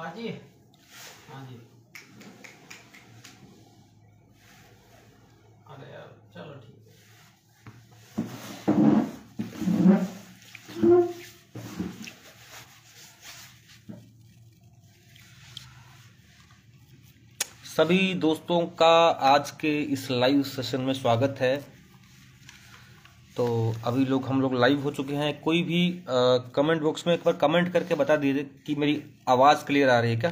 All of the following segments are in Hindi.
हाँ जी हाँ जी अरे यार चलो ठीक सभी दोस्तों का आज के इस लाइव सेशन में स्वागत है अभी लोग हम लोग लाइव हो चुके हैं कोई भी कमेंट बॉक्स में एक बार कमेंट करके बता दीजिए कि मेरी आवाज़ क्लियर आ रही है क्या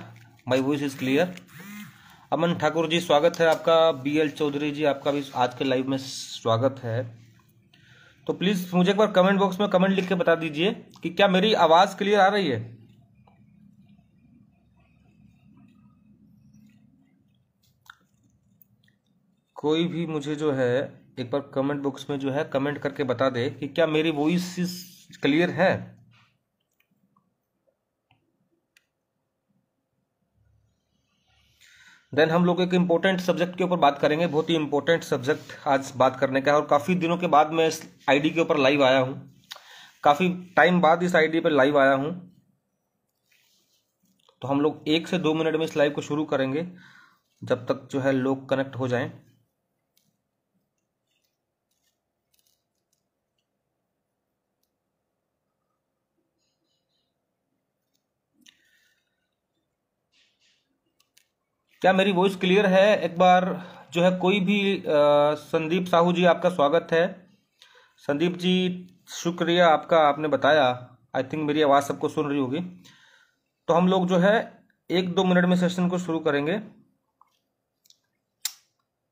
my voice is clear Aman Thakur ji स्वागत है आपका बी एल चौधरी जी आपका भी आज के लाइव में स्वागत है तो प्लीज़ मुझे एक बार कमेंट बॉक्स में कमेंट लिख के बता दीजिए कि क्या मेरी आवाज़ क्लियर आ रही है कोई भी मुझे जो है एक बार कमेंट बॉक्स में जो है कमेंट करके बता दे कि क्या मेरी वॉइस क्लियर है देन हम लोग एक इम्पोर्टेंट सब्जेक्ट के ऊपर बात करेंगे बहुत ही इम्पोर्टेंट सब्जेक्ट आज बात करने का है और काफ़ी दिनों के बाद मैं इस आईडी के ऊपर लाइव आया हूँ काफ़ी टाइम बाद इस आईडी पर लाइव आया हूँ तो हम लोग एक से दो मिनट में इस लाइव को शुरू करेंगे जब तक जो है लोग कनेक्ट हो जाएं क्या मेरी वॉइस क्लियर है एक बार जो है कोई भी आ, संदीप साहू जी आपका स्वागत है संदीप जी शुक्रिया आपका आपने बताया आई थिंक मेरी आवाज़ सबको सुन रही होगी तो हम लोग जो है एक दो मिनट में सेशन को शुरू करेंगे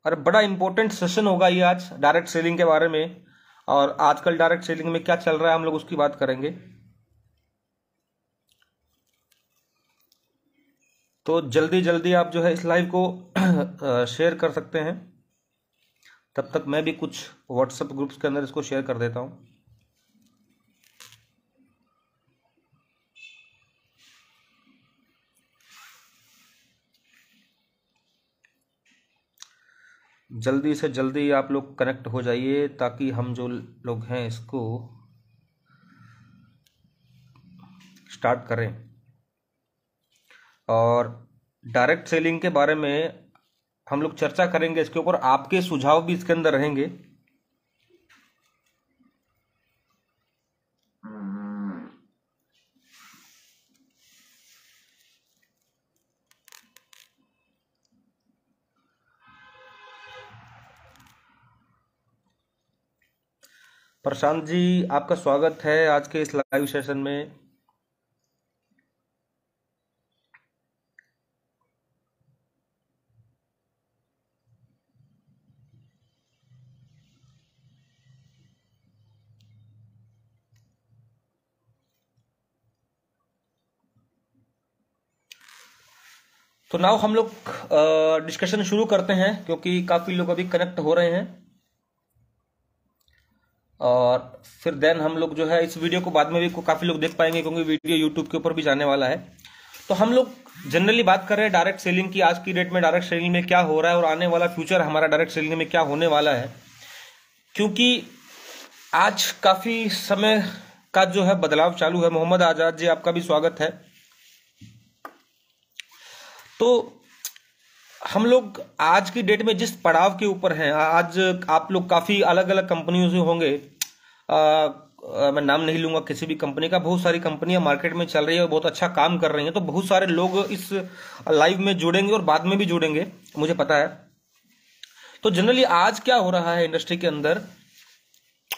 अरे बड़ा इंपॉर्टेंट सेशन होगा ये आज डायरेक्ट सेलिंग के बारे में और आजकल डायरेक्ट सेलिंग में क्या चल रहा है हम लोग उसकी बात करेंगे तो जल्दी जल्दी आप जो है इस लाइव को शेयर कर सकते हैं तब तक मैं भी कुछ व्हाट्सएप ग्रुप्स के अंदर इसको शेयर कर देता हूं जल्दी से जल्दी आप लोग कनेक्ट हो जाइए ताकि हम जो लोग हैं इसको स्टार्ट करें और डायरेक्ट सेलिंग के बारे में हम लोग चर्चा करेंगे इसके ऊपर आपके सुझाव भी इसके अंदर रहेंगे प्रशांत जी आपका स्वागत है आज के इस लाइव सेशन में तो नाव हम लोग डिस्कशन शुरू करते हैं क्योंकि काफ़ी लोग अभी कनेक्ट हो रहे हैं और फिर देन हम लोग जो है इस वीडियो को बाद में भी काफ़ी लोग देख पाएंगे क्योंकि वीडियो यूट्यूब के ऊपर भी जाने वाला है तो हम लोग जनरली बात कर रहे हैं डायरेक्ट सेलिंग की आज की डेट में डायरेक्ट सेलिंग में क्या हो रहा है और आने वाला फ्यूचर हमारा डायरेक्ट सेलिंग में क्या होने वाला है क्योंकि आज काफ़ी समय का जो है बदलाव चालू है मोहम्मद आज़ाद जी आपका भी स्वागत है तो हम लोग आज की डेट में जिस पड़ाव के ऊपर हैं आज आप लोग काफ़ी अलग अलग कंपनियों से होंगे आ, आ, मैं नाम नहीं लूंगा किसी भी कंपनी का बहुत सारी कंपनियां मार्केट में चल रही है और बहुत अच्छा काम कर रही हैं तो बहुत सारे लोग इस लाइव में जुड़ेंगे और बाद में भी जुड़ेंगे मुझे पता है तो जनरली आज क्या हो रहा है इंडस्ट्री के अंदर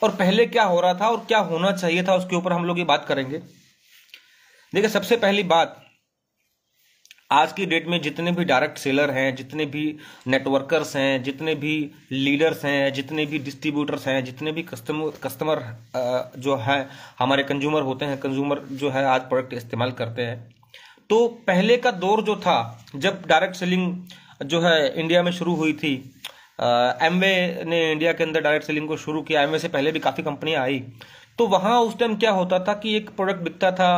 और पहले क्या हो रहा था और क्या होना चाहिए था उसके ऊपर हम लोग ये बात करेंगे देखिए सबसे पहली बात आज की डेट में जितने भी डायरेक्ट सेलर हैं जितने भी नेटवर्कर्स हैं जितने भी लीडर्स हैं जितने भी डिस्ट्रीब्यूटर्स हैं जितने भी कस्टमर कस्टमर जो है हमारे कंज्यूमर होते हैं कंज्यूमर जो है आज प्रोडक्ट इस्तेमाल करते हैं तो पहले का दौर जो था जब डायरेक्ट सेलिंग जो है इंडिया में शुरू हुई थी एम ने इंडिया के अंदर डायरेक्ट सेलिंग को शुरू किया एम से पहले भी काफ़ी कंपनियाँ आई तो वहाँ उस टाइम क्या होता था कि एक प्रोडक्ट बिकता था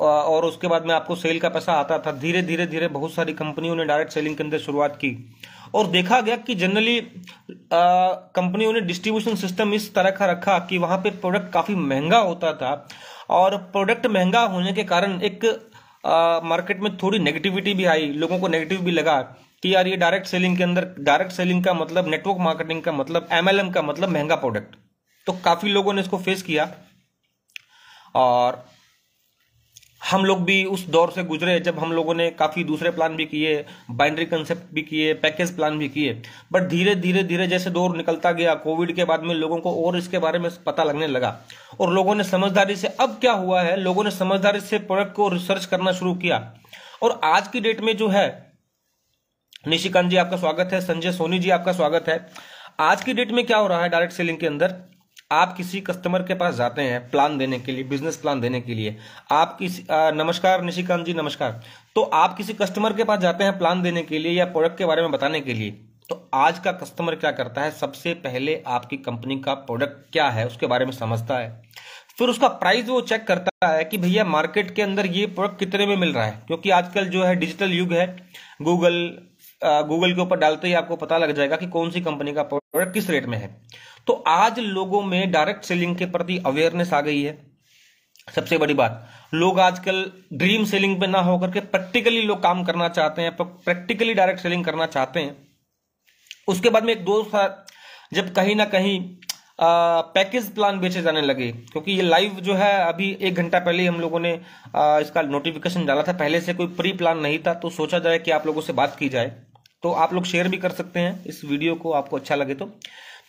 और उसके बाद में आपको सेल का पैसा आता था धीरे धीरे धीरे बहुत सारी कंपनियों ने डायरेक्ट सेलिंग के अंदर शुरुआत की और देखा गया कि जनरली कंपनियों ने डिस्ट्रीब्यूशन सिस्टम इस तरह का रखा कि वहां पे प्रोडक्ट काफ़ी महंगा होता था और प्रोडक्ट महंगा होने के कारण एक मार्केट में थोड़ी नेगेटिविटी भी आई लोगों को नेगेटिव भी लगा कि यार ये डायरेक्ट सेलिंग के अंदर डायरेक्ट सेलिंग का मतलब नेटवर्क मार्केटिंग का मतलब एमएलएम का मतलब महंगा प्रोडक्ट तो काफ़ी लोगों ने इसको फेस किया और हम लोग भी उस दौर से गुजरे जब हम लोगों ने काफ़ी दूसरे प्लान भी किए बाइंड्री कंसेप्ट भी किए पैकेज प्लान भी किए बट धीरे धीरे धीरे जैसे दौर निकलता गया कोविड के बाद में लोगों को और इसके बारे में पता लगने लगा और लोगों ने समझदारी से अब क्या हुआ है लोगों ने समझदारी से प्रोडक्ट को रिसर्च करना शुरू किया और आज की डेट में जो है निशिकांत जी आपका स्वागत है संजय सोनी जी आपका स्वागत है आज की डेट में क्या हो रहा है डायरेक्ट सेलिंग के अंदर आप किसी कस्टमर के पास जाते हैं प्लान देने के लिए बिजनेस प्लान देने के लिए आप किसी नमस्कार निशिकांत जी नमस्कार तो आप किसी कस्टमर के पास जाते हैं प्लान देने के लिए या प्रोडक्ट के बारे में बताने के लिए तो आज का कस्टमर क्या करता है सबसे पहले आपकी कंपनी का प्रोडक्ट क्या है उसके बारे में समझता है फिर उसका प्राइस वो चेक करता है कि भैया मार्केट के अंदर ये प्रोडक्ट कितने में मिल रहा है क्योंकि आजकल जो है डिजिटल युग है गूगल गूगल के ऊपर डालते ही आपको पता लग जाएगा कि कौन सी कंपनी का प्रोडक्ट किस रेट में है तो आज लोगों में डायरेक्ट सेलिंग के प्रति अवेयरनेस आ गई है सबसे बड़ी बात लोग आजकल ड्रीम सेलिंग पे ना होकर के प्रैक्टिकली लोग काम करना चाहते हैं प्रैक्टिकली डायरेक्ट सेलिंग करना चाहते हैं उसके बाद में एक दोस्त जब कहीं ना कहीं पैकेज प्लान बेचे जाने लगे क्योंकि ये लाइव जो है अभी एक घंटा पहले हम लोगों ने आ, इसका नोटिफिकेशन डाला था पहले से कोई प्री प्लान नहीं था तो सोचा जाए कि आप लोगों से बात की जाए तो आप लोग शेयर भी कर सकते हैं इस वीडियो को आपको अच्छा लगे तो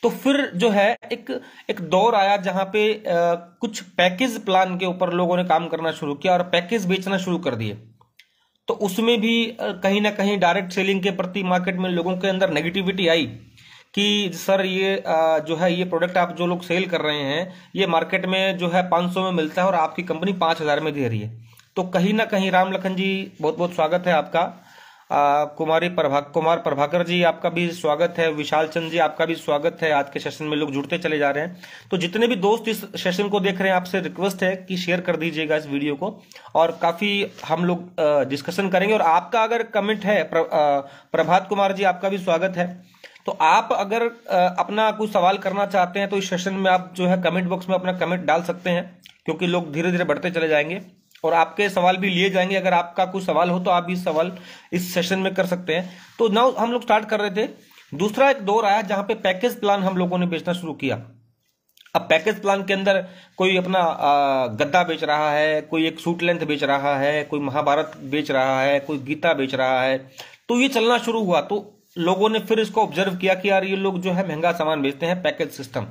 तो फिर जो है एक एक दौर आया जहां पे आ, कुछ पैकेज प्लान के ऊपर लोगों ने काम करना शुरू किया और पैकेज बेचना शुरू कर दिए तो उसमें भी कहीं ना कहीं डायरेक्ट सेलिंग के प्रति मार्केट में लोगों के अंदर नेगेटिविटी आई कि सर ये आ, जो है ये प्रोडक्ट आप जो लोग सेल कर रहे हैं ये मार्केट में जो है 500 में मिलता है और आपकी कंपनी 5000 में दे रही है तो कहीं ना कहीं राम लखन जी बहुत बहुत स्वागत है आपका कुमारी प्रभा कुमार प्रभाकर जी आपका भी स्वागत है विशाल चंद जी आपका भी स्वागत है आज के सेशन में लोग जुड़ते चले जा रहे हैं तो जितने भी दोस्त इस सेशन को देख रहे हैं आपसे रिक्वेस्ट है कि शेयर कर दीजिएगा इस वीडियो को और काफ़ी हम लोग डिस्कशन करेंगे और आपका अगर कमेंट है प्र, प्रभात कुमार जी आपका भी स्वागत है तो आप अगर अपना कुछ सवाल करना चाहते हैं तो इस सेशन में आप जो है कमेंट बॉक्स में अपना कमेंट डाल सकते हैं क्योंकि लोग धीरे धीरे बढ़ते चले जाएंगे और आपके सवाल भी लिए जाएंगे अगर आपका कुछ सवाल हो तो आप भी सवाल इस सेशन में कर सकते हैं तो नाउ हम लोग स्टार्ट कर रहे थे दूसरा एक दौर आया जहां पे पैकेज प्लान हम लोगों ने बेचना शुरू किया अब पैकेज प्लान के अंदर कोई अपना गद्दा बेच रहा है कोई एक सूट लेंथ बेच रहा है कोई महाभारत बेच रहा है कोई गीता बेच रहा है तो ये चलना शुरू हुआ तो लोगों ने फिर इसको ऑब्जर्व किया कि यार ये लोग जो है महंगा सामान बेचते हैं पैकेज सिस्टम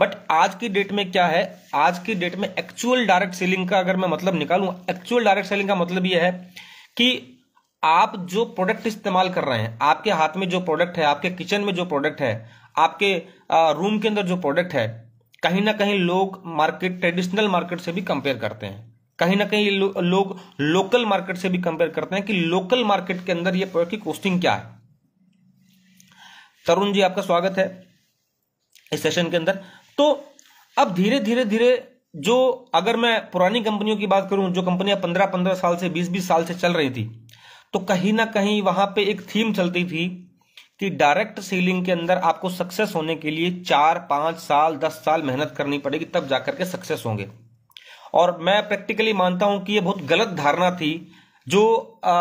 बट आज की डेट में क्या है आज की डेट में एक्चुअल डायरेक्ट सेलिंग का अगर मैं मतलब निकालू एक्चुअल डायरेक्ट सेलिंग का मतलब यह है कि आप जो प्रोडक्ट इस्तेमाल कर रहे हैं आपके हाथ में जो प्रोडक्ट है आपके किचन में जो प्रोडक्ट है आपके रूम के अंदर जो प्रोडक्ट है कहीं ना कहीं लोग मार्केट ट्रेडिशनल मार्केट से भी कंपेयर करते हैं कहीं ना कहीं लो, लोग लोकल मार्केट से भी कंपेयर करते हैं कि लोकल मार्केट के अंदर ये प्रोडक्ट की कॉस्टिंग क्या है तरुण जी आपका स्वागत है इस सेशन के अंदर तो अब धीरे धीरे धीरे जो अगर मैं पुरानी कंपनियों की बात करूं जो कंपनियां पंद्रह पंद्रह साल से बीस बीस साल से चल रही थी तो कहीं ना कहीं वहां पे एक थीम चलती थी कि डायरेक्ट सेलिंग के अंदर आपको सक्सेस होने के लिए चार पांच साल दस साल मेहनत करनी पड़ेगी तब जाकर के सक्सेस होंगे और मैं प्रैक्टिकली मानता हूं कि यह बहुत गलत धारणा थी जो आ,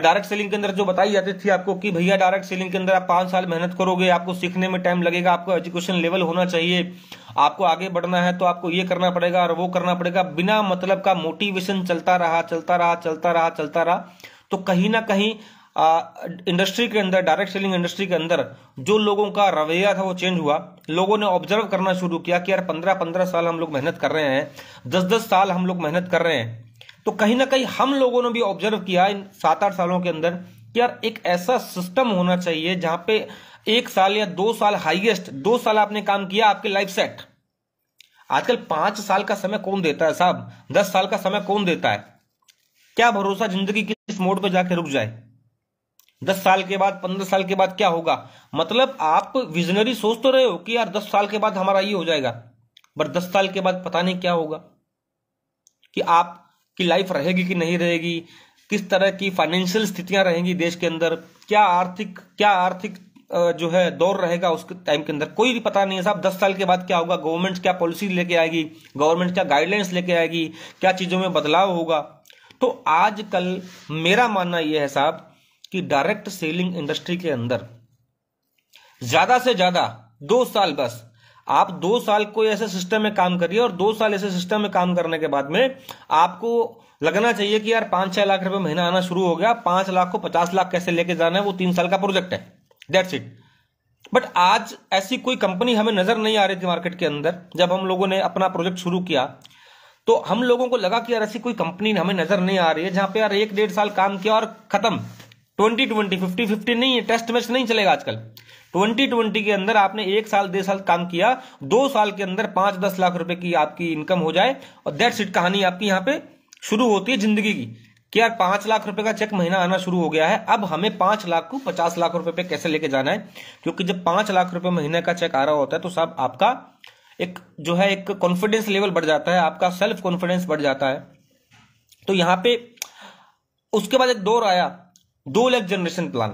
डायरेक्ट सेलिंग के अंदर जो बताई जाती थी आपको कि भैया डायरेक्ट सेलिंग के अंदर आप पांच साल मेहनत करोगे आपको सीखने में टाइम लगेगा आपको एजुकेशन लेवल होना चाहिए आपको आगे बढ़ना है तो आपको ये करना पड़ेगा और वो करना पड़ेगा बिना मतलब का मोटिवेशन चलता रहा चलता रहा चलता रहा चलता रहा तो कहीं ना कहीं इंडस्ट्री के अंदर डायरेक्ट सेलिंग इंडस्ट्री के अंदर जो लोगों का रवैया था वो चेंज हुआ लोगों ने ऑब्जर्व करना शुरू किया कि यार पंद्रह पंद्रह साल हम लोग मेहनत कर रहे हैं दस दस साल हम लोग मेहनत कर रहे हैं तो कहीं ना कहीं हम लोगों ने भी ऑब्जर्व किया इन सात आठ सालों के अंदर कि यार एक ऐसा सिस्टम होना चाहिए जहां पे एक साल या दो साल हाईएस्ट दो साल आपने काम किया आपके लाइफ सेट आजकल पांच साल का समय कौन देता है साहब दस साल का समय कौन देता है क्या भरोसा जिंदगी किस मोड पर जाके रुक जाए दस साल के बाद पंद्रह साल के बाद क्या होगा मतलब आप विजनरी सोच तो रहे हो कि यार दस साल के बाद हमारा ये हो जाएगा पर दस साल के बाद पता नहीं क्या होगा कि आप की लाइफ रहेगी कि नहीं रहेगी किस तरह की फाइनेंशियल स्थितियां रहेंगी देश के अंदर क्या आर्थिक क्या आर्थिक जो है दौर रहेगा उसके टाइम के अंदर कोई भी पता नहीं है साहब दस साल के बाद क्या होगा गवर्नमेंट क्या पॉलिसी लेके आएगी गवर्नमेंट क्या गाइडलाइंस लेके आएगी क्या चीज़ों में बदलाव होगा तो आजकल मेरा मानना यह है साहब कि डायरेक्ट सेलिंग इंडस्ट्री के अंदर ज्यादा से ज्यादा दो साल बस आप दो साल कोई ऐसे सिस्टम में काम करिए और दो साल ऐसे सिस्टम में काम करने के बाद में आपको लगना चाहिए कि यार पांच छह लाख रुपए महीना आना शुरू हो गया पांच लाख को पचास लाख कैसे लेके जाना है वो तीन साल का प्रोजेक्ट है डेट्स इट बट आज ऐसी कोई कंपनी हमें नजर नहीं आ रही थी मार्केट के अंदर जब हम लोगों ने अपना प्रोजेक्ट शुरू किया तो हम लोगों को लगा कि यार ऐसी कोई कंपनी हमें नजर नहीं आ रही है जहां पे यार एक डेढ़ साल काम किया और खत्म ट्वेंटी ट्वेंटी फिफ्टी फिफ्टी नहीं है टेस्ट मैच नहीं चलेगा आजकल ट्वेंटी ट्वेंटी के अंदर आपने एक साल दो साल काम किया दो साल के अंदर पांच दस लाख रुपए की आपकी इनकम हो जाए और दैट सीट कहानी आपकी यहाँ पे शुरू होती है जिंदगी की कि यार पांच लाख रुपए का चेक महीना आना शुरू हो गया है अब हमें पांच लाख को पचास लाख रुपए पे कैसे लेके जाना है क्योंकि जब पांच लाख रुपए महीने का चेक आ रहा होता है तो साहब आपका एक जो है एक कॉन्फिडेंस लेवल बढ़ जाता है आपका सेल्फ कॉन्फिडेंस बढ़ जाता है तो यहाँ पे उसके बाद एक दौर आया दो लाख जनरेशन प्लान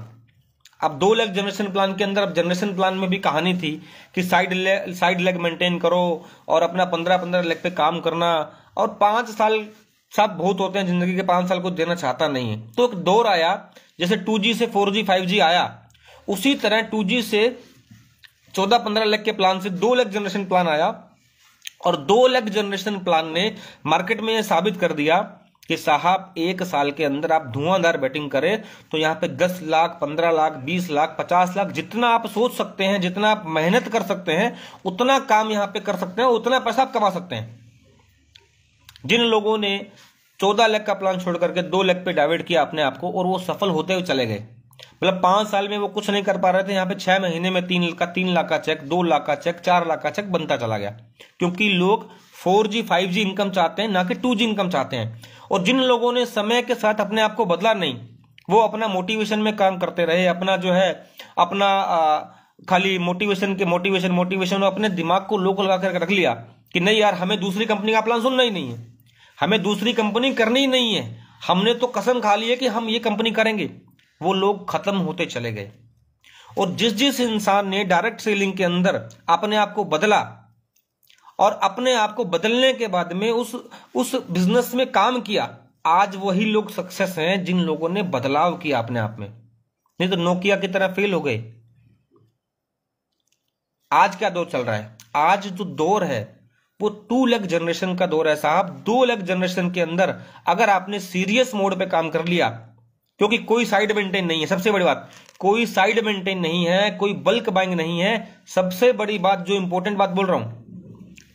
अब दो लाख जनरेशन प्लान के अंदर अब जनरेशन प्लान में भी कहानी थी कि साइड ले, साइड लेग मेंटेन करो और अपना पंद्रह पंद्रह लेग पे काम करना और पांच साल सब बहुत होते हैं जिंदगी के पांच साल को देना चाहता नहीं है तो एक दौर आया जैसे टू जी से फोर जी फाइव जी आया उसी तरह टू जी से चौदह पंद्रह लेख के प्लान से दो लाख जनरेशन प्लान आया और दो लाख जनरेशन प्लान ने मार्केट में यह साबित कर दिया कि साहब एक साल के अंदर आप धुआंधार बैटिंग करें तो यहाँ पे 10 लाख 15 लाख 20 लाख 50 लाख जितना आप सोच सकते हैं जितना आप मेहनत कर सकते हैं उतना काम यहाँ पे कर सकते हैं उतना पैसा आप कमा सकते हैं जिन लोगों ने 14 लाख का प्लान छोड़ करके दो लाख पे डाइवर्ट किया अपने आप को और वो सफल होते हुए चले गए मतलब पांच साल में वो कुछ नहीं कर पा रहे थे यहाँ पे छह महीने में तीन का तीन लाख का चेक दो लाख का चेक चार लाख का चेक बनता चला गया क्योंकि लोग four G five G income चाहते हैं ना कि टू जी इनकम चाहते हैं और जिन लोगों ने समय के साथ अपने आप को बदला नहीं वो अपना मोटिवेशन में काम करते रहे अपना जो है अपना आ, खाली मोटिवेशन के मोटिवेशन मोटिवेशन अपने दिमाग को लोक लगा कर रख लिया कि नहीं यार हमें दूसरी कंपनी का प्लान सुनना ही नहीं है हमें दूसरी कंपनी करनी ही नहीं है हमने तो कसम खा ली है कि हम ये कंपनी करेंगे वो लोग खत्म होते चले गए और जिस जिस इंसान ने डायरेक्ट सेलिंग के अंदर अपने आप को बदला और अपने आप को बदलने के बाद में उस उस बिजनेस में काम किया आज वही लोग सक्सेस हैं जिन लोगों ने बदलाव किया अपने आप में नहीं तो नोकिया की तरह फेल हो गए आज क्या दौर चल रहा है आज जो दौर है वो टू लग जनरेशन का दौर है साहब दो लग जनरेशन के अंदर अगर आपने सीरियस मोड पे काम कर लिया क्योंकि कोई साइड मेंटेन नहीं है सबसे बड़ी बात कोई साइड मेंटेन नहीं है कोई बल्क बाइंग नहीं है सबसे बड़ी बात जो इंपॉर्टेंट बात बोल रहा हूं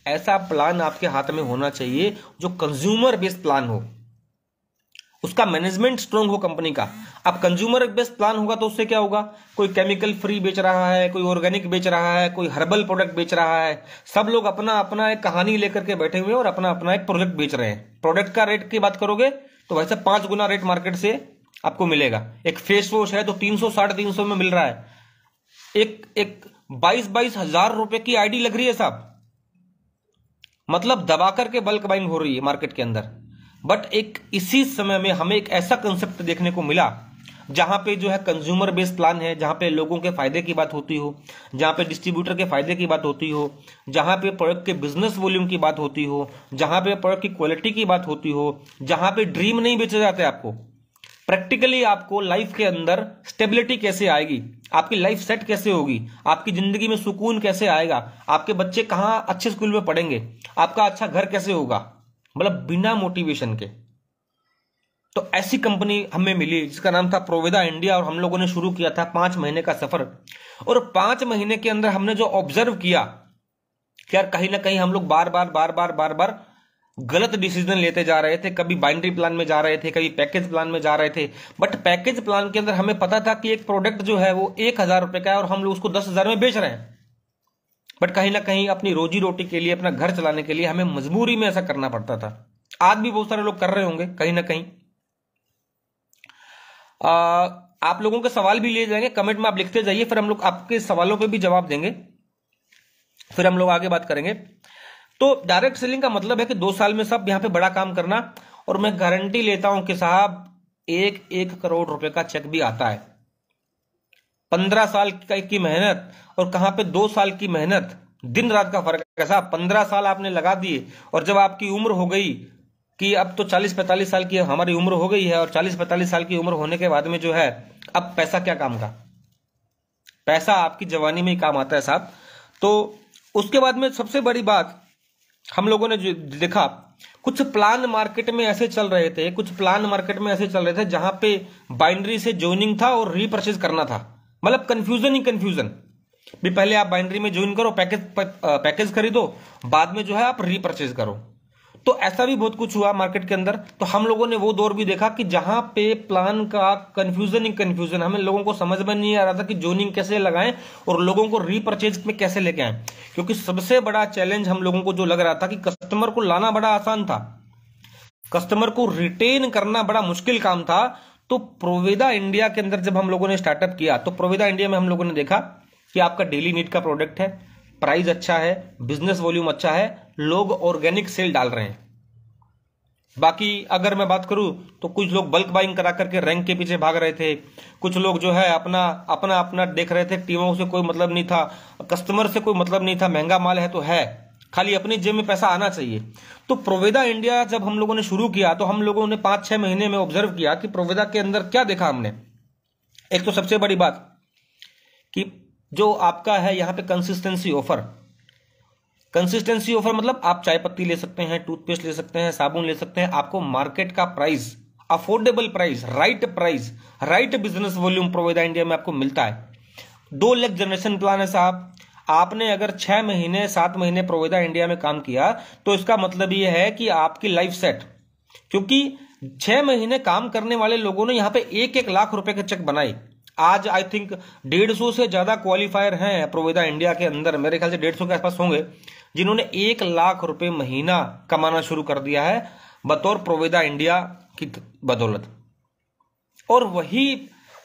ऐसा प्लान आपके हाथ में होना चाहिए जो कंज्यूमर बेस्ड प्लान हो उसका मैनेजमेंट स्ट्रांग हो कंपनी का अब कंज्यूमर बेस्ड प्लान होगा तो उससे क्या होगा कोई केमिकल फ्री बेच रहा है कोई ऑर्गेनिक बेच रहा है कोई हर्बल प्रोडक्ट बेच रहा है सब लोग अपना अपना एक कहानी लेकर के बैठे हुए और अपना अपना एक प्रोडक्ट बेच रहे हैं प्रोडक्ट का रेट की बात करोगे तो वैसे पांच गुना रेट मार्केट से आपको मिलेगा एक फेस वॉश है तो तीन सौ साढ़े तीन सौ में मिल रहा है एक एक बाईस बाईस हजार रुपए की आईडी लग रही है साहब मतलब दबा करके बल्क बाइंग हो रही है मार्केट के अंदर बट एक इसी समय में हमें एक ऐसा कंसेप्ट देखने को मिला जहां पे जो है कंज्यूमर बेस्ड प्लान है जहां पे लोगों के फायदे की बात होती हो जहां पे डिस्ट्रीब्यूटर के फायदे की बात होती हो जहां पे प्रोडक्ट के बिजनेस वॉल्यूम की बात होती हो जहां पे प्रोडक्ट की क्वालिटी की बात होती हो जहां पे ड्रीम नहीं बेचे जाते आपको प्रैक्टिकली आपको लाइफ के अंदर स्टेबिलिटी कैसे आएगी आपकी लाइफ सेट कैसे होगी आपकी जिंदगी में सुकून कैसे आएगा आपके बच्चे कहाँ अच्छे स्कूल में पढ़ेंगे आपका अच्छा घर कैसे होगा मतलब बिना मोटिवेशन के तो ऐसी कंपनी हमें मिली जिसका नाम था प्रोवेदा इंडिया और हम लोगों ने शुरू किया था पांच महीने का सफर और पांच महीने के अंदर हमने जो ऑब्जर्व किया कि यार कहीं ना कहीं हम लोग बार बार बार बार बार बार गलत डिसीजन लेते जा रहे थे कभी बाइंड्री प्लान में जा रहे थे कभी पैकेज प्लान में जा रहे थे बट पैकेज प्लान के अंदर हमें पता था कि एक प्रोडक्ट जो है वो एक हजार रुपए का है और हम लोग उसको दस हजार में बेच रहे हैं बट कहीं ना कहीं अपनी रोजी रोटी के लिए अपना घर चलाने के लिए हमें मजबूरी में ऐसा करना पड़ता था आज भी बहुत सारे लोग कर रहे होंगे कहीं ना कहीं आ, आप लोगों के सवाल भी लिए जाएंगे कमेंट में आप लिखते जाइए फिर हम लोग आपके सवालों पर भी जवाब देंगे फिर हम लोग आगे बात करेंगे तो डायरेक्ट सेलिंग का मतलब है कि दो साल में सब यहाँ पे बड़ा काम करना और मैं गारंटी लेता हूं कि साहब एक एक करोड़ रुपए का चेक भी आता है पंद्रह साल की मेहनत और कहां पे दो साल की मेहनत दिन रात का फर्क है साहब पंद्रह साल आपने लगा दिए और जब आपकी उम्र हो गई कि अब तो चालीस पैंतालीस साल की हमारी उम्र हो गई है और चालीस पैंतालीस साल की उम्र होने के बाद में जो है अब पैसा क्या काम का पैसा आपकी जवानी में ही काम आता है साहब तो उसके बाद में सबसे बड़ी बात हम लोगों ने देखा कुछ प्लान मार्केट में ऐसे चल रहे थे कुछ प्लान मार्केट में ऐसे चल रहे थे जहां पे बाइंड्री से ज्वाइनिंग था और रीपर्चेज करना था मतलब कंफ्यूजन ही कंफ्यूजन भी पहले आप बाइंड्री में ज्वाइन करो पैकेज पैकेज खरीदो बाद में जो है आप रीपर्चेज करो तो ऐसा भी बहुत कुछ हुआ मार्केट के अंदर तो हम लोगों ने वो दौर भी देखा कि जहां पे प्लान का कंफ्यूजन ही कंफ्यूजन हमें लोगों को समझ में नहीं आ रहा था कि जोनिंग कैसे लगाएं और लोगों को रिपर्चेज में कैसे लेके आए क्योंकि सबसे बड़ा चैलेंज हम लोगों को जो लग रहा था कि कस्टमर को लाना बड़ा आसान था कस्टमर को रिटेन करना बड़ा मुश्किल काम था तो प्रोवेदा इंडिया के अंदर जब हम लोगों ने स्टार्टअप किया तो प्रोवेदा इंडिया में हम लोगों ने देखा कि आपका डेली नीड का प्रोडक्ट है प्राइस अच्छा है बिजनेस वॉल्यूम अच्छा है लोग ऑर्गेनिक सेल डाल रहे हैं बाकी अगर मैं बात करूं तो कुछ लोग बल्क बाइंग करा करके रैंक के पीछे भाग रहे थे कुछ लोग जो है अपना अपना अपना देख रहे थे टीमों से कोई मतलब नहीं था कस्टमर से कोई मतलब नहीं था महंगा माल है तो है खाली अपनी जेब में पैसा आना चाहिए तो प्रोवेदा इंडिया जब हम लोगों ने शुरू किया तो हम लोगों ने पांच छह महीने में ऑब्जर्व किया कि प्रोवेदा के अंदर क्या देखा हमने एक तो सबसे बड़ी बात कि जो आपका है यहाँ पे कंसिस्टेंसी ऑफर कंसिस्टेंसी ऑफर मतलब आप चाय पत्ती ले सकते हैं टूथपेस्ट ले सकते हैं साबुन ले सकते हैं आपको मार्केट का price affordable price right price right business volume Provida India में आपको मिलता है दो लेख जनरेशन प्लान है साहब आपने अगर छह महीने सात महीने प्रोवेदा इंडिया में काम किया तो इसका मतलब यह है कि आपकी लाइफ सेट क्योंकि छह महीने काम करने वाले लोगों ने यहां पे एक एक लाख रुपए के चेक बनाए आज आई थिंक डेढ़ सौ से ज्यादा क्वालिफायर हैं प्रोवेदा इंडिया के अंदर मेरे ख्याल से डेढ़ सौ के आसपास होंगे जिन्होंने एक लाख रुपए महीना कमाना शुरू कर दिया है बतौर प्रोवेदा इंडिया की बदौलत और वही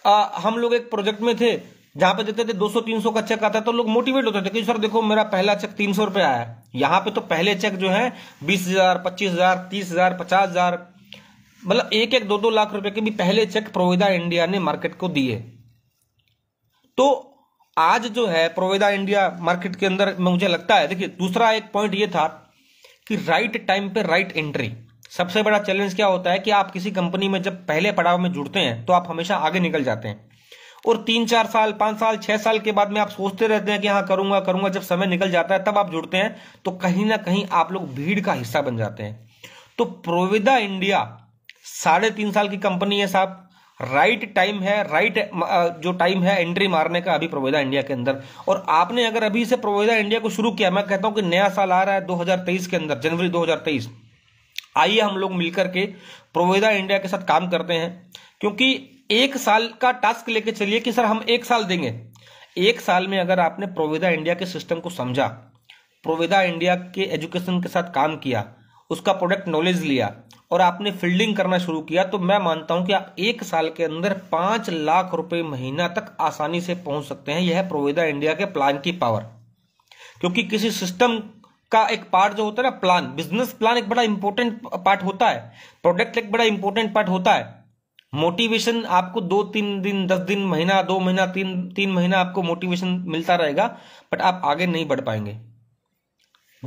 आ, हम लोग एक प्रोजेक्ट में थे जहां पे देते थे 200-300 का चेक आता है तो लोग मोटिवेट होते थे कि सर देखो मेरा पहला चेक तीन सौ रुपया आया यहां पे तो पहले चेक जो है बीस हजार पच्चीस हजार तीस हजार पचास हजार मतलब एक एक दो दो लाख रुपए के भी पहले चेक प्रोविदा इंडिया ने मार्केट को दिए तो आज जो है प्रोवेदा इंडिया मार्केट के अंदर मुझे लगता है देखिए दूसरा एक पॉइंट ये था कि राइट टाइम पे राइट एंट्री सबसे बड़ा चैलेंज क्या होता है कि आप किसी कंपनी में जब पहले पड़ाव में जुड़ते हैं तो आप हमेशा आगे निकल जाते हैं और तीन चार साल पांच साल छह साल के बाद में आप सोचते रहते हैं कि हाँ करूंगा करूंगा जब समय निकल जाता है तब आप जुड़ते हैं तो कहीं ना कहीं आप लोग भीड़ का हिस्सा बन जाते हैं तो प्रोविदा इंडिया साढ़े तीन साल की कंपनी है साहब राइट टाइम है राइट जो टाइम है एंट्री मारने का अभी प्रोवेदा इंडिया के अंदर और आपने अगर अभी से प्रोवेदा इंडिया को शुरू किया मैं कहता हूं कि नया साल आ रहा है 2023 के अंदर जनवरी 2023 आइए हम लोग मिलकर के प्रोवेदा इंडिया के साथ काम करते हैं क्योंकि एक साल का टास्क लेके चलिए कि सर हम एक साल देंगे एक साल में अगर आपने प्रोवेदा इंडिया के सिस्टम को समझा प्रोवेदा इंडिया के एजुकेशन के साथ काम किया उसका प्रोडक्ट नॉलेज लिया और आपने फील्डिंग करना शुरू किया तो मैं मानता हूं कि आप एक साल के अंदर पांच लाख रुपए महीना तक आसानी से पहुंच सकते हैं यह है प्रोवेदा इंडिया के प्लान की पावर क्योंकि किसी सिस्टम का एक पार्ट जो होता है ना प्लान बिजनेस प्लान एक बड़ा इंपॉर्टेंट पार्ट होता है प्रोडक्ट एक बड़ा इंपॉर्टेंट पार्ट होता है मोटिवेशन आपको दो तीन दिन दस दिन महीना दो महीना तीन तीन महीना आपको मोटिवेशन मिलता रहेगा बट आप आगे नहीं बढ़ पाएंगे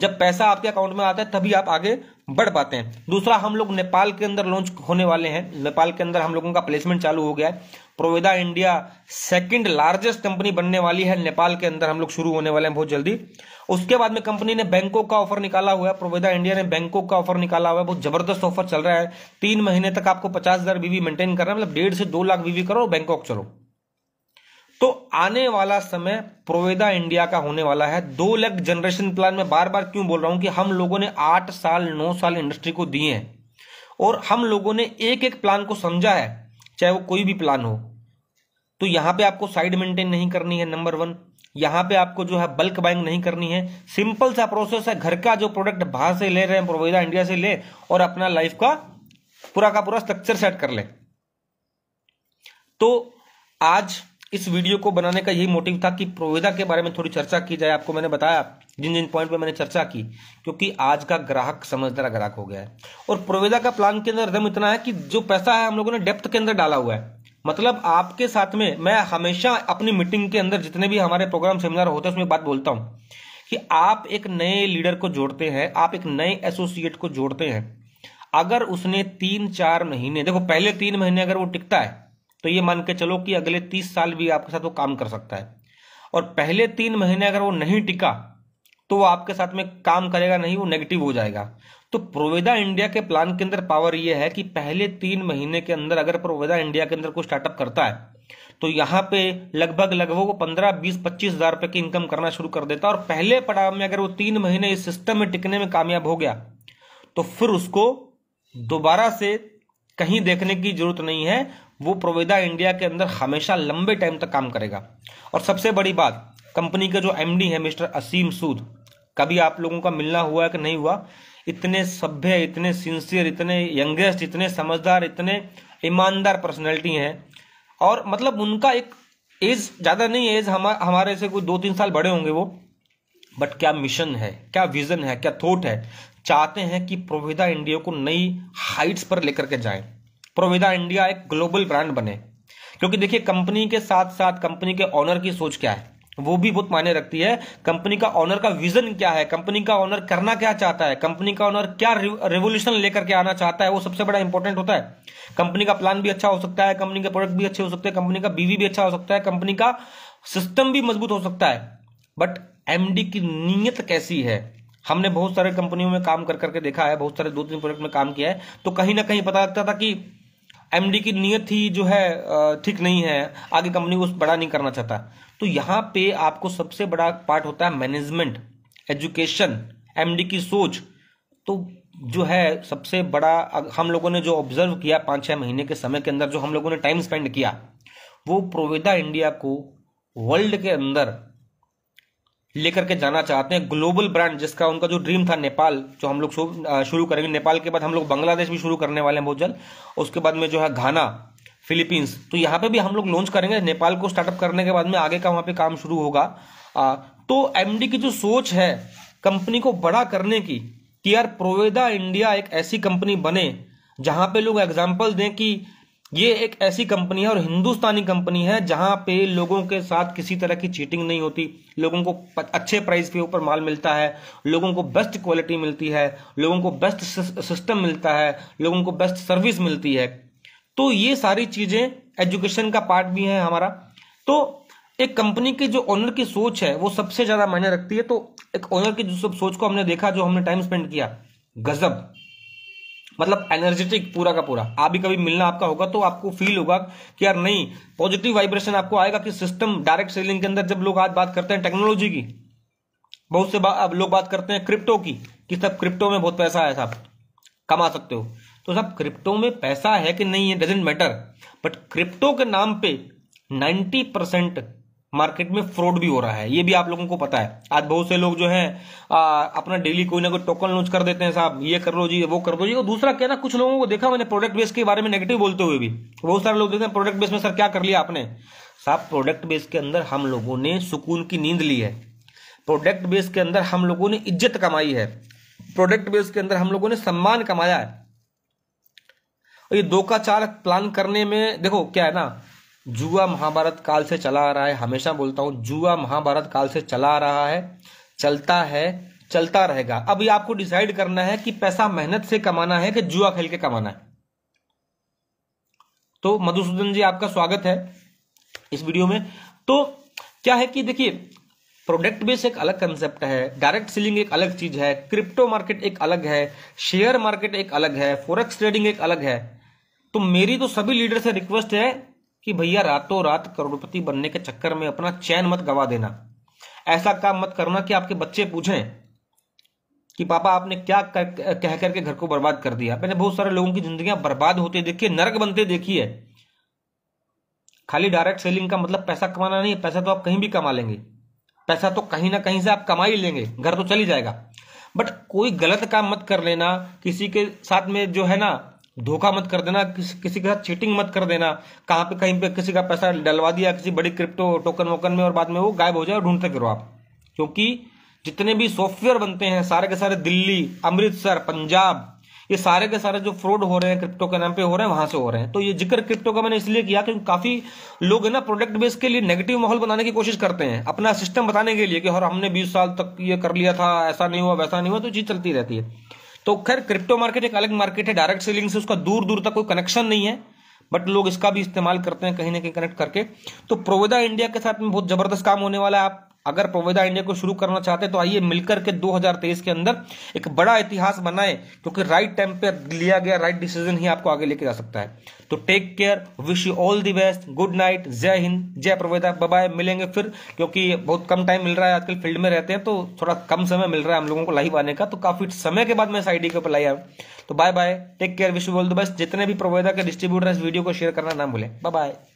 जब पैसा आपके अकाउंट में आता है तभी आप आगे बढ़ पाते हैं दूसरा हम लोग नेपाल के अंदर लॉन्च होने वाले हैं नेपाल के अंदर हम लोगों का प्लेसमेंट चालू हो गया है Provida India second largest company बनने वाली है नेपाल के अंदर हम लोग शुरू होने वाले हैं बहुत जल्दी उसके बाद में कंपनी ने बैंकों का ऑफर निकाला हुआ है प्रोवेदा इंडिया ने बैंकों का ऑफर निकाला हुआ है बहुत जबरदस्त ऑफर चल रहा है तीन महीने तक आपको पचास हजार बीवी मेंटेन करना है मतलब डेढ़ से दो लाख बीवी करो बैंकॉक चलो तो आने वाला समय प्रोवेदा इंडिया का होने वाला है दो लाख जनरेशन प्लान में बार बार क्यों बोल रहा हूं कि हम लोगों ने आठ साल नौ साल इंडस्ट्री को दिए हैं और हम लोगों ने एक एक प्लान को समझा है चाहे वो कोई भी प्लान हो तो यहां पे आपको साइड मेंटेन नहीं करनी है नंबर वन यहां पे आपको जो है बल्क बाइंग नहीं करनी है सिंपल सा प्रोसेस है घर का जो प्रोडक्ट बाहर से ले रहे हैं प्रोवेदा इंडिया से ले और अपना लाइफ का पूरा का पूरा स्ट्रक्चर सेट कर ले तो आज इस वीडियो को बनाने का यही मोटिव था कि प्रोविदा के बारे में थोड़ी चर्चा की जाए आपको मैंने बताया जिन जिन पॉइंट पे मैंने चर्चा की क्योंकि आज का ग्राहक समझदार ग्राहक हो गया है और प्रोविदा का प्लान के अंदर रकम इतना है कि जो पैसा है हम लोगों ने डेप्थ के अंदर डाला हुआ है मतलब आपके साथ में मैं हमेशा अपनी मीटिंग के अंदर जितने भी हमारे प्रोग्राम सेमिनार होते हैं उसमें बात बोलता हूँ कि आप एक नए लीडर को जोड़ते हैं आप एक नए एसोसिएट को जोड़ते हैं अगर उसने तीन चार महीने देखो पहले तीन महीने अगर वो टिकता है तो ये मान के चलो कि अगले तीस साल भी आपके साथ वो काम कर सकता है और पहले तीन महीने अगर वो नहीं टिका तो वो आपके साथ में काम करेगा नहीं वो नेगेटिव हो जाएगा तो प्रोवेदा इंडिया के प्लान के अंदर पावर ये है कि पहले तीन महीने के अंदर अगर प्रोवेदा इंडिया के अंदर कोई स्टार्टअप करता है तो यहाँ पे लगभग लगभग वो पंद्रह बीस पच्चीस हजार रुपए की इनकम करना शुरू कर देता है और पहले पड़ाव में अगर वो तीन महीने इस सिस्टम में टिकने में कामयाब हो गया तो फिर उसको दोबारा से कहीं देखने की जरूरत नहीं है वो प्रोवेदा इंडिया के अंदर हमेशा लंबे टाइम तक काम करेगा और सबसे बड़ी बात कंपनी के जो एमडी है मिस्टर असीम सूद कभी आप लोगों का मिलना हुआ है कि नहीं हुआ इतने सभ्य इतने सिंसियर इतने यंगेस्ट इतने समझदार इतने ईमानदार पर्सनैलिटी हैं और मतलब उनका एक एज ज़्यादा नहीं एज हम हमारे से कोई दो तीन साल बड़े होंगे वो बट क्या मिशन है क्या विजन है क्या थॉट है चाहते हैं कि प्रोविदा इंडिया को नई हाइट्स पर लेकर के जाएं प्रोविदा इंडिया एक ग्लोबल ब्रांड बने क्योंकि देखिए कंपनी के साथ साथ कंपनी के ऑनर की सोच क्या है वो भी बहुत मायने रखती है कंपनी का ऑनर का विजन क्या है कंपनी का ऑनर करना क्या चाहता है कंपनी का ऑनर क्या रेवोल्यूशन लेकर के आना चाहता है वो सबसे बड़ा इंपॉर्टेंट होता है कंपनी का प्लान भी अच्छा हो सकता है कंपनी के प्रोडक्ट भी अच्छे हो सकते हैं कंपनी का बीवी भी अच्छा हो सकता है कंपनी का सिस्टम भी मजबूत हो सकता है बट एमडी की नीयत कैसी है हमने बहुत सारे कंपनियों में काम कर करके देखा है बहुत सारे दो तीन प्रोडक्ट में काम किया है तो कहीं ना कहीं पता लगता था कि एमडी की नीयत ही जो है ठीक नहीं है आगे कंपनी को बड़ा नहीं करना चाहता तो यहाँ पे आपको सबसे बड़ा पार्ट होता है मैनेजमेंट एजुकेशन एमडी की सोच तो जो है सबसे बड़ा हम लोगों ने जो ऑब्जर्व किया पाँच छः महीने के समय के अंदर जो हम लोगों ने टाइम स्पेंड किया वो प्रोवेदा इंडिया को वर्ल्ड के अंदर लेकर के जाना चाहते हैं ग्लोबल ब्रांड जिसका उनका जो ड्रीम था नेपाल जो हम लोग शुरू करेंगे नेपाल के बाद हम लोग बांग्लादेश भी शुरू करने वाले हैं बहुत जल्द उसके बाद में जो है घाना फिलीपींस तो यहाँ पे भी हम लोग लॉन्च करेंगे नेपाल को स्टार्टअप करने के बाद में आगे का वहाँ पे काम शुरू होगा आ, तो एमडी की जो सोच है कंपनी को बड़ा करने की कि यार प्रोवेदा इंडिया एक ऐसी कंपनी बने जहाँ पे लोग एग्जाम्पल दें कि ये एक ऐसी कंपनी है और हिंदुस्तानी कंपनी है जहां पे लोगों के साथ किसी तरह की चीटिंग नहीं होती लोगों को अच्छे प्राइस के ऊपर माल मिलता है लोगों को बेस्ट क्वालिटी मिलती है लोगों को बेस्ट सिस्टम मिलता है लोगों को बेस्ट सर्विस मिलती है तो ये सारी चीजें एजुकेशन का पार्ट भी है हमारा तो एक कंपनी की जो ओनर की सोच है वो सबसे ज्यादा मायने रखती है तो एक ओनर की जो सब सोच को हमने देखा जो हमने टाइम स्पेंड किया गजब मतलब एनर्जेटिक पूरा का पूरा आप भी कभी मिलना आपका होगा तो आपको फील होगा कि यार नहीं पॉजिटिव वाइब्रेशन आपको आएगा कि सिस्टम डायरेक्ट सेलिंग के अंदर जब लोग आज बात करते हैं टेक्नोलॉजी की बहुत से अब लोग बात करते हैं क्रिप्टो की कि सब क्रिप्टो में बहुत पैसा है साहब कमा सकते हो तो साहब क्रिप्टो में पैसा है कि नहीं है डजेंट मैटर बट क्रिप्टो के नाम पे नाइन्टी परसेंट मार्केट में फ्रॉड भी हो रहा है ये भी आप लोगों को पता है आज बहुत से लोग जो है आ, अपना डेली कोई ना कोई टोकन लॉन्च कर देते हैं साहब ये कर लो जी वो कर लो जी और दूसरा क्या ना कुछ लोगों को देखा मैंने प्रोडक्ट बेस के बारे में नेगेटिव बोलते हुए भी बहुत सारे लोग देखते हैं प्रोडक्ट बेस में सर क्या कर लिया आपने साहब प्रोडक्ट बेस के अंदर हम लोगों ने सुकून की नींद ली है प्रोडक्ट बेस के अंदर हम लोगों ने इज्जत कमाई है प्रोडक्ट बेस के अंदर हम लोगों ने सम्मान कमाया है ये दो का चार प्लान करने में देखो क्या है ना जुआ महाभारत काल से चला आ रहा है हमेशा बोलता हूँ जुआ महाभारत काल से चला आ रहा है चलता है चलता रहेगा अब ये आपको डिसाइड करना है कि पैसा मेहनत से कमाना है कि जुआ खेल के कमाना है तो मधुसूदन जी आपका स्वागत है इस वीडियो में तो क्या है कि देखिए प्रोडक्ट बेस एक अलग कंसेप्ट है डायरेक्ट सेलिंग एक अलग चीज है क्रिप्टो मार्केट एक अलग है शेयर मार्केट एक अलग है फोरेक्स ट्रेडिंग एक अलग है तो मेरी तो सभी लीडर से रिक्वेस्ट है कि भैया रातों रात करोड़पति बनने के चक्कर में अपना चैन मत गवा देना ऐसा काम मत करना कि आपके बच्चे पूछें कि पापा आपने क्या कर, कह करके घर को बर्बाद कर दिया मैंने बहुत सारे लोगों की जिंदगियां बर्बाद होते देखी नरक बनते देखी है खाली डायरेक्ट सेलिंग का मतलब पैसा कमाना नहीं है पैसा तो आप कहीं भी कमा लेंगे पैसा तो कहीं ना कहीं से आप कमा ही लेंगे घर तो चली जाएगा बट कोई गलत काम मत कर लेना किसी के साथ में जो है ना धोखा मत कर देना किस, किसी के साथ चीटिंग मत कर देना कहाँ पे कहीं पे किसी का पैसा डलवा दिया किसी बड़ी क्रिप्टो टोकन वोकन में और बाद में वो गायब हो जाए और ढूंढते करो आप क्योंकि जितने भी सॉफ्टवेयर बनते हैं सारे के सारे दिल्ली अमृतसर पंजाब ये सारे के सारे जो फ्रॉड हो रहे हैं क्रिप्टो के नाम पे हो रहे हैं वहां से हो रहे हैं तो ये जिक्र क्रिप्टो का मैंने इसलिए किया क्योंकि काफी लोग है ना प्रोडक्ट बेस के लिए नेगेटिव माहौल बनाने की कोशिश करते हैं अपना सिस्टम बताने के लिए कि और हमने बीस साल तक ये कर लिया था ऐसा नहीं हुआ वैसा नहीं हुआ तो चीज चलती रहती है तो खैर क्रिप्टो मार्केट एक अलग मार्केट है डायरेक्ट सेलिंग से उसका दूर दूर तक कोई कनेक्शन नहीं है बट लोग इसका भी इस्तेमाल करते हैं कहीं ना कहीं कनेक्ट करके तो प्रोवेदा इंडिया के साथ में बहुत ज़बरदस्त काम होने वाला है आप अगर प्रवेदा इंडिया को शुरू करना चाहते हैं तो आइए मिलकर के 2023 के अंदर एक बड़ा इतिहास बनाएं क्योंकि राइट टाइम पे लिया गया राइट डिसीजन ही आपको आगे लेके जा सकता है तो take care wish you all the best good night जय हिंद जय प्रवेदा बाय मिलेंगे फिर क्योंकि बहुत कम टाइम मिल रहा है आजकल फील्ड में रहते हैं तो थोड़ा कम समय मिल रहा है हम लोगों को लाइव आने का तो काफी समय के बाद मैं इस आईडी के ऊपर लाया तो bye bye take care wish you all the best जितने भी प्रोवेदा के डिस्ट्रीब्यूटर इस वीडियो को शेयर करना ना भूलें बाय